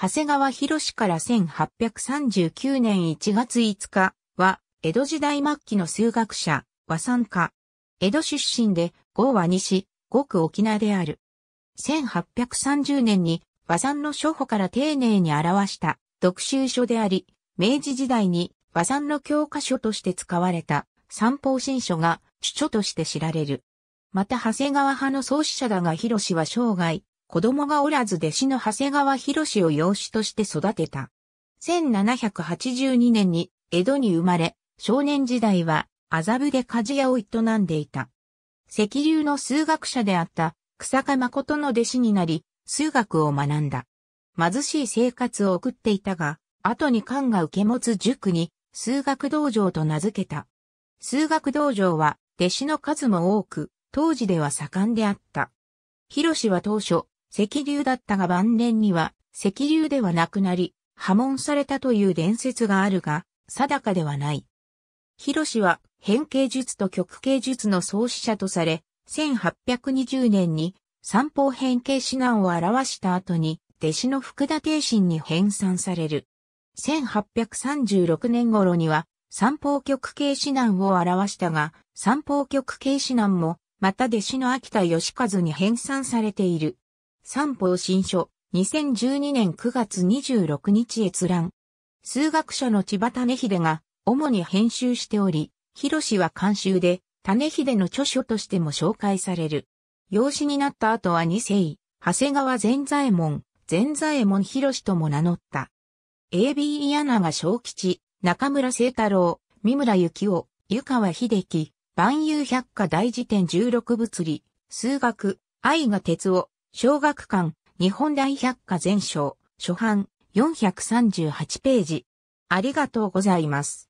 長谷川博士から1839年1月5日は、江戸時代末期の数学者、和算家。江戸出身で、郷は西、ごく沖縄である。1830年に和算の初歩から丁寧に表した読集書であり、明治時代に和算の教科書として使われた三方新書が主著として知られる。また長谷川派の創始者だが広士は生涯、子供がおらず弟子の長谷川博を養子として育てた。1782年に江戸に生まれ、少年時代は麻布で鍛冶屋を営んでいた。石流の数学者であった草加誠の弟子になり、数学を学んだ。貧しい生活を送っていたが、後に官が受け持つ塾に数学道場と名付けた。数学道場は弟子の数も多く、当時では盛んであった。広志は当初、石流だったが晩年には石流ではなくなり、破門されたという伝説があるが、定かではない。広氏は変形術と極形術の創始者とされ、1820年に三方変形指南を表した後に、弟子の福田定信に編纂される。1836年頃には、三方極形指南を表したが、三方極形指南も、また弟子の秋田義和に編纂されている。三方新書、2012年9月26日閲覧。数学者の千葉種秀が主に編集しており、広氏は監修で、種秀の著書としても紹介される。養子になった後は二世、長谷川善左衛門、善左衛門広氏とも名乗った。AB 柳が小吉、中村聖太郎、三村幸雄、湯川秀樹、万有百科大辞典16物理、数学、愛が哲夫、小学館、日本大百科全書、初版、438ページ。ありがとうございます。